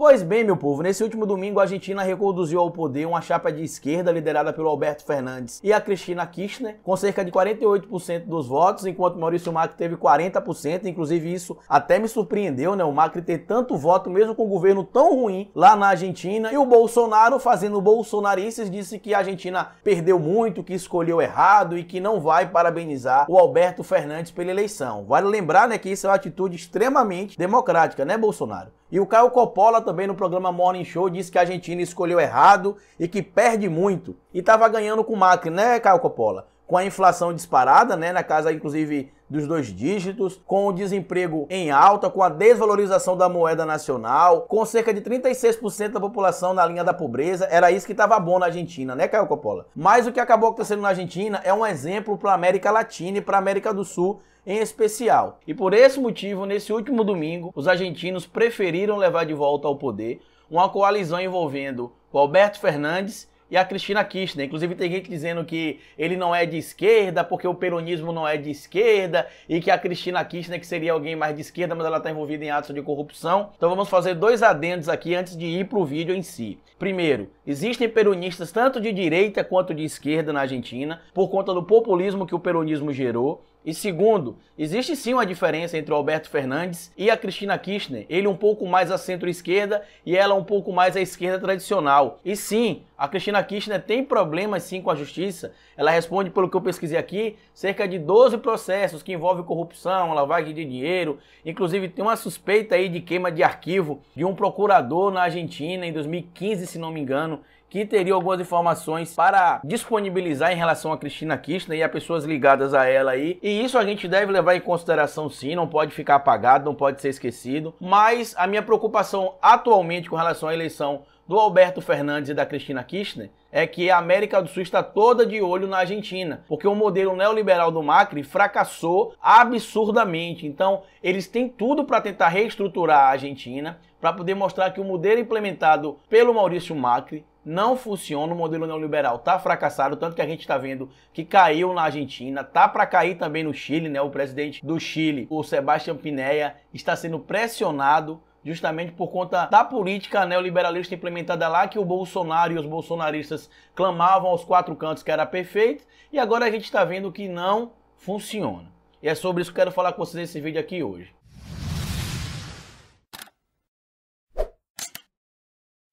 Pois bem, meu povo, nesse último domingo a Argentina reconduziu ao poder uma chapa de esquerda liderada pelo Alberto Fernandes e a Cristina Kirchner, com cerca de 48% dos votos, enquanto Maurício Macri teve 40%, inclusive isso até me surpreendeu, né? O Macri ter tanto voto, mesmo com um governo tão ruim lá na Argentina. E o Bolsonaro, fazendo bolsonaristas, disse que a Argentina perdeu muito, que escolheu errado e que não vai parabenizar o Alberto Fernandes pela eleição. Vale lembrar, né, que isso é uma atitude extremamente democrática, né, Bolsonaro? E o Caio Coppola também no programa Morning Show disse que a Argentina escolheu errado e que perde muito. E estava ganhando com o Macri, né, Caio Coppola? com a inflação disparada, né, na casa inclusive dos dois dígitos, com o desemprego em alta, com a desvalorização da moeda nacional, com cerca de 36% da população na linha da pobreza, era isso que estava bom na Argentina, né, Caio Coppola? Mas o que acabou acontecendo na Argentina é um exemplo para a América Latina e para a América do Sul em especial. E por esse motivo, nesse último domingo, os argentinos preferiram levar de volta ao poder uma coalizão envolvendo o Alberto Fernandes e a Cristina Kirchner. Inclusive tem gente dizendo que ele não é de esquerda, porque o peronismo não é de esquerda, e que a Cristina Kirchner que seria alguém mais de esquerda, mas ela está envolvida em atos de corrupção. Então vamos fazer dois adendos aqui antes de ir para o vídeo em si. Primeiro, existem peronistas tanto de direita quanto de esquerda na Argentina, por conta do populismo que o peronismo gerou. E segundo, existe sim uma diferença entre o Alberto Fernandes e a Cristina Kirchner. Ele um pouco mais à centro-esquerda e ela um pouco mais à esquerda tradicional. E sim, a Cristina Kirchner tem problemas sim com a justiça. Ela responde, pelo que eu pesquisei aqui, cerca de 12 processos que envolvem corrupção, lavagem de dinheiro. Inclusive tem uma suspeita aí de queima de arquivo de um procurador na Argentina em 2015, se não me engano, que teria algumas informações para disponibilizar em relação a Cristina Kirchner e a pessoas ligadas a ela aí. E isso a gente deve levar em consideração sim, não pode ficar apagado, não pode ser esquecido. Mas a minha preocupação atualmente com relação à eleição do Alberto Fernandes e da Cristina Kirchner é que a América do Sul está toda de olho na Argentina, porque o modelo neoliberal do Macri fracassou absurdamente. Então, eles têm tudo para tentar reestruturar a Argentina, para poder mostrar que o modelo implementado pelo Maurício Macri não funciona, o modelo neoliberal está fracassado, tanto que a gente está vendo que caiu na Argentina, tá para cair também no Chile, né? O presidente do Chile, o Sebastião Pineia, está sendo pressionado justamente por conta da política neoliberalista implementada lá, que o Bolsonaro e os bolsonaristas clamavam aos quatro cantos que era perfeito, e agora a gente está vendo que não funciona. E é sobre isso que eu quero falar com vocês nesse vídeo aqui hoje.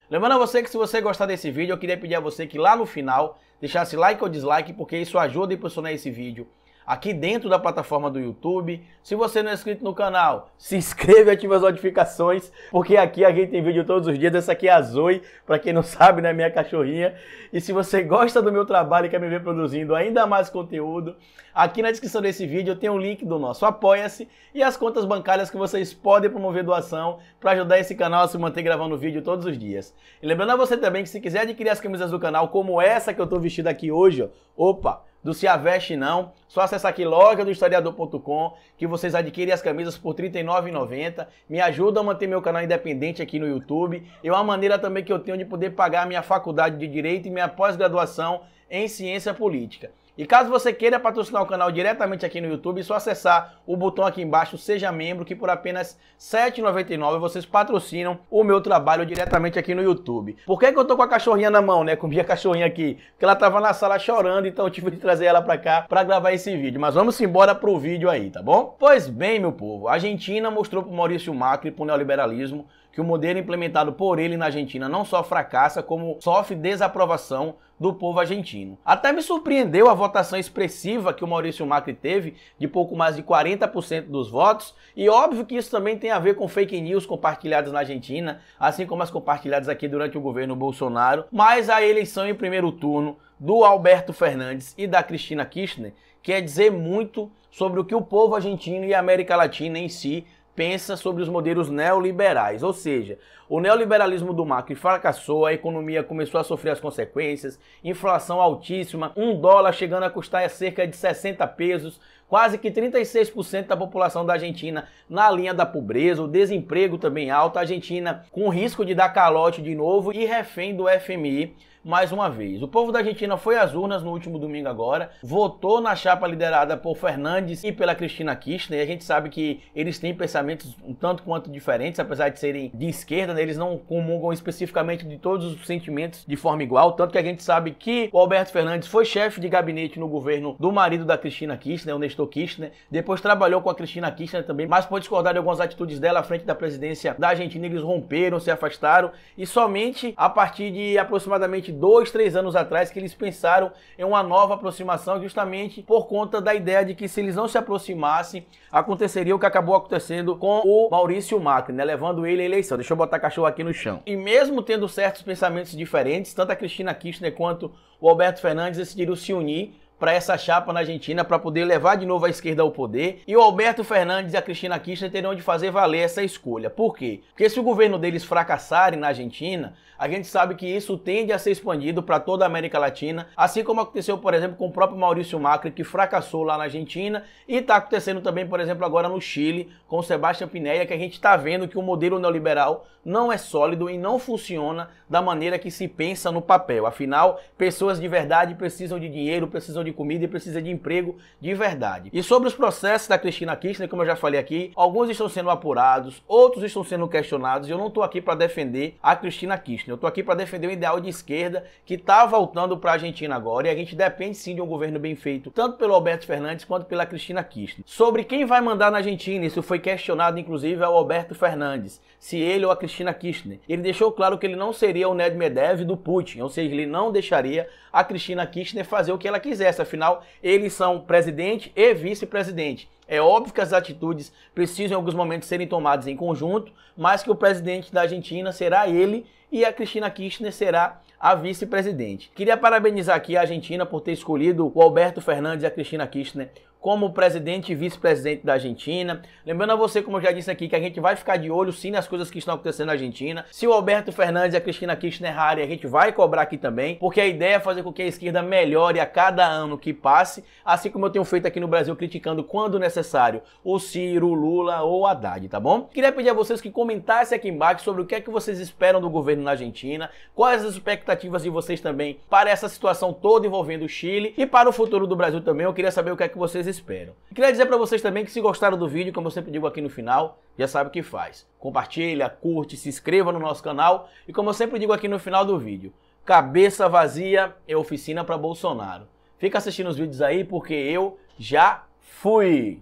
Lembrando a você que se você gostar desse vídeo, eu queria pedir a você que lá no final deixasse like ou dislike, porque isso ajuda a impulsionar esse vídeo aqui dentro da plataforma do YouTube. Se você não é inscrito no canal, se inscreva e ative as notificações, porque aqui a gente tem vídeo todos os dias. Essa aqui é a Zoe, para quem não sabe, né, minha cachorrinha. E se você gosta do meu trabalho e quer me ver produzindo ainda mais conteúdo, aqui na descrição desse vídeo eu tenho um link do nosso Apoia-se e as contas bancárias que vocês podem promover doação para ajudar esse canal a se manter gravando vídeo todos os dias. E lembrando a você também que se quiser adquirir as camisas do canal, como essa que eu estou vestido aqui hoje, ó, opa, do Ciaveste Não. Só acessa aqui loja do historiador.com que vocês adquirem as camisas por R$ 39,90. Me ajuda a manter meu canal independente aqui no YouTube. E é uma maneira também que eu tenho de poder pagar a minha faculdade de Direito e minha pós-graduação em Ciência Política. E caso você queira patrocinar o canal diretamente aqui no YouTube, é só acessar o botão aqui embaixo Seja Membro, que por apenas R$ 7,99 vocês patrocinam o meu trabalho diretamente aqui no YouTube. Por que, que eu tô com a cachorrinha na mão, né? Com minha cachorrinha aqui? Porque ela tava na sala chorando, então eu tive de trazer ela pra cá pra gravar esse vídeo. Mas vamos embora pro vídeo aí, tá bom? Pois bem, meu povo, a Argentina mostrou pro Maurício Macri, pro neoliberalismo, que o modelo implementado por ele na Argentina não só fracassa, como sofre desaprovação do povo argentino. Até me surpreendeu a votação expressiva que o Maurício Macri teve, de pouco mais de 40% dos votos, e óbvio que isso também tem a ver com fake news compartilhadas na Argentina, assim como as compartilhadas aqui durante o governo Bolsonaro, mas a eleição em primeiro turno do Alberto Fernandes e da Cristina Kirchner quer dizer muito sobre o que o povo argentino e a América Latina em si pensa sobre os modelos neoliberais, ou seja, o neoliberalismo do Macri fracassou, a economia começou a sofrer as consequências, inflação altíssima, um dólar chegando a custar cerca de 60 pesos, quase que 36% da população da Argentina na linha da pobreza, o desemprego também alto, a Argentina com risco de dar calote de novo e refém do FMI mais uma vez. O povo da Argentina foi às urnas no último domingo agora, votou na chapa liderada por Fernandes e pela Cristina Kirchner, e a gente sabe que eles têm pensamentos um tanto quanto diferentes, apesar de serem de esquerda, né? eles não comungam especificamente de todos os sentimentos de forma igual, tanto que a gente sabe que o Alberto Fernandes foi chefe de gabinete no governo do marido da Cristina Kirchner, o Nestor Kirchner, né? depois trabalhou com a Cristina Kirchner também, mas por discordar de algumas atitudes dela à frente da presidência da Argentina, eles romperam, se afastaram e somente a partir de aproximadamente dois, três anos atrás que eles pensaram em uma nova aproximação, justamente por conta da ideia de que se eles não se aproximassem, aconteceria o que acabou acontecendo com o Maurício Macri, né, levando ele à eleição. Deixa eu botar cachorro aqui no chão. E mesmo tendo certos pensamentos diferentes, tanto a Cristina Kirchner quanto o Alberto Fernandes decidiram se unir para essa chapa na Argentina para poder levar de novo a esquerda ao poder. E o Alberto Fernandes e a Cristina Kirchner terão de fazer valer essa escolha. Por quê? Porque se o governo deles fracassarem na Argentina, a gente sabe que isso tende a ser expandido para toda a América Latina, assim como aconteceu, por exemplo, com o próprio Maurício Macri, que fracassou lá na Argentina, e está acontecendo também, por exemplo, agora no Chile, com o Sebastião Pineia, que a gente está vendo que o modelo neoliberal não é sólido e não funciona da maneira que se pensa no papel. Afinal, pessoas de verdade precisam de dinheiro, precisam de comida e precisa de emprego de verdade. E sobre os processos da Cristina Kirchner, como eu já falei aqui, alguns estão sendo apurados, outros estão sendo questionados. eu não estou aqui para defender a Cristina Kirchner. Eu estou aqui para defender o ideal de esquerda que está voltando para a Argentina agora. E a gente depende sim de um governo bem feito, tanto pelo Alberto Fernandes quanto pela Cristina Kirchner. Sobre quem vai mandar na Argentina, isso foi questionado inclusive ao Alberto Fernandes, se ele ou a Cristina Kirchner. Ele deixou claro que ele não seria o Ned Medvedev do Putin, ou seja, ele não deixaria a Cristina Kirchner fazer o que ela quisesse essa afinal, eles são presidente e vice-presidente. É óbvio que as atitudes precisam em alguns momentos serem tomadas em conjunto, mas que o presidente da Argentina será ele e a Cristina Kirchner será a vice-presidente. Queria parabenizar aqui a Argentina por ter escolhido o Alberto Fernandes e a Cristina Kirchner como presidente e vice-presidente da Argentina. Lembrando a você, como eu já disse aqui, que a gente vai ficar de olho sim nas coisas que estão acontecendo na Argentina. Se o Alberto Fernandes e a Cristina Kirchner Harry, a gente vai cobrar aqui também, porque a ideia é fazer com que a esquerda melhore a cada ano que passe, assim como eu tenho feito aqui no Brasil, criticando quando necessário o Ciro, o Lula ou o Haddad, tá bom? Queria pedir a vocês que comentassem aqui embaixo sobre o que é que vocês esperam do governo na Argentina, quais as expectativas de vocês também para essa situação toda envolvendo o Chile e para o futuro do Brasil também. Eu queria saber o que é que vocês vocês E queria dizer para vocês também que se gostaram do vídeo, como eu sempre digo aqui no final, já sabe o que faz. Compartilha, curte, se inscreva no nosso canal e como eu sempre digo aqui no final do vídeo, cabeça vazia é oficina para Bolsonaro. Fica assistindo os vídeos aí porque eu já fui!